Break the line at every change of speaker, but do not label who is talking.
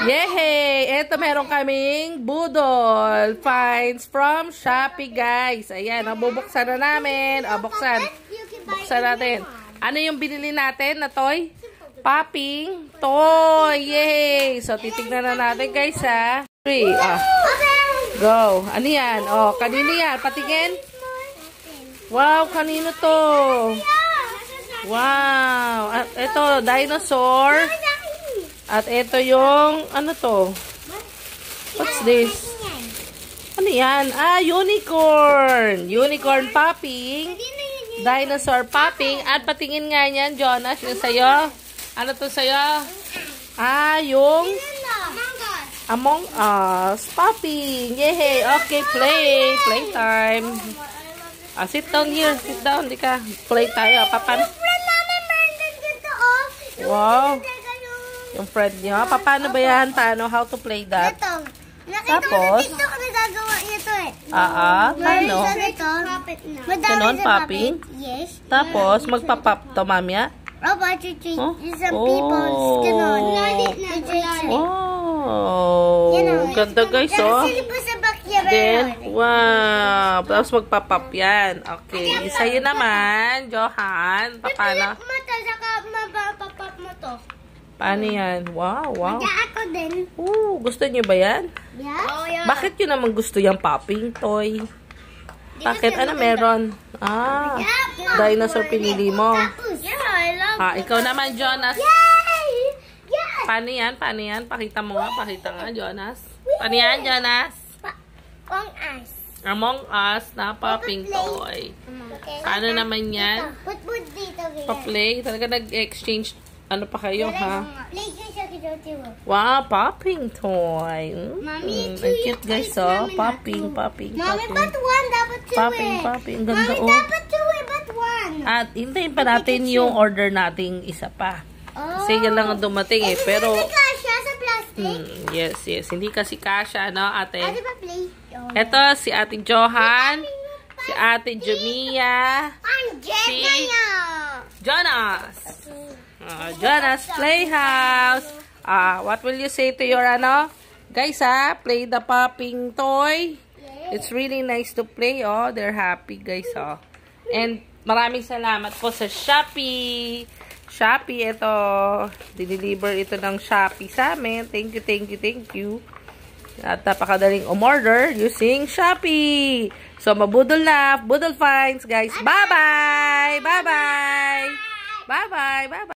Yehey! Eto meron kaming budol finds from Shopee, guys. Ayan, nabubuksan oh, na namin. O, oh, buksan. Buksan natin. Ano yung binili natin na toy? Popping toy. Yehey! So, titignan na natin, guys, ha. Three. O. Ah. Go. Ano yan? O, oh, kanino yan? Patingin? Wow, kanino to? Wow. Ito, ah, dinosaur. Dinosaur. At ito yung, ano to? What's this? Ano yan? Ah, unicorn! Unicorn popping. Dinosaur popping. At patingin nga yan, Jonas, yung sa'yo. Ano to sa'yo? Ah, yung... Among Us. Popping! Yay! Okay, play! Play time! Oh, ah, sit down here. Sit down. Di ka. Play tayo. Papan. Oh. Wow! Yung friend niyo. Paano ba yan, Tano? How to play that? Ito. Nakita Tapos, ko na TikTok na gagawa eh. Ah, ah. nito eh. Oo, Tano. Ganon, popping? Yes. Tapos, magpa-pop to, mamya? Opo, chichich. Oh? Some oh. people's, ganon. Oh. Ganon. Oh. Ganda guys, oh. Then, wow. Tapos magpa-pop yan. Okay. Sa'yo naman, Johan. Paano? Mata Paano yan? Wow, wow. Madya ako din. Oo, gusto niyo ba yan? Yes. Oh, yeah. Bakit yun naman gusto yung popping toy?
Bakit? Ano meron?
Ah, dinosaur pinili mo. Yeah, I love Ah, ikaw naman, Jonas. Yay! Yes! Paano yan? Paano yan? Pakita mo nga. Pakita nga, Jonas. Paano yan, Jonas? Among Us. Among Us na popping toy. Ano naman yan? Pa-play. Talaga nag-exchange ano pa kayo, ha? Wow, popping toy. Mommy, ang cute guys, oh. Popping, popping, popping. Mommy, but one, dapat two Popping, eh. popping. Mommy, oh. dapat two eh, but one. At hintayin pa natin yung order nating isa pa. Oh. Sige lang ang dumating eh. Pero... Mm, yes, yes. Hindi kasi kasha, no, ate? Ate ah, pa play. Ito, si ate Johan. Si ate Jumia. Ang Jenna. Si Jonas. Uh, Jonas Playhouse. Uh, what will you say to your ano? Guys, ah, Play the popping toy. It's really nice to play, oh. They're happy, guys, oh. And maraming salamat po sa Shopee. Shopee, ito. Dinideliver ito ng Shopee sa amin. Thank you, thank you, thank you. At napakadaling umorder using Shopee. So, mabudol na. Budol finds, guys. Bye-bye! Bye-bye! Bye-bye! Bye-bye!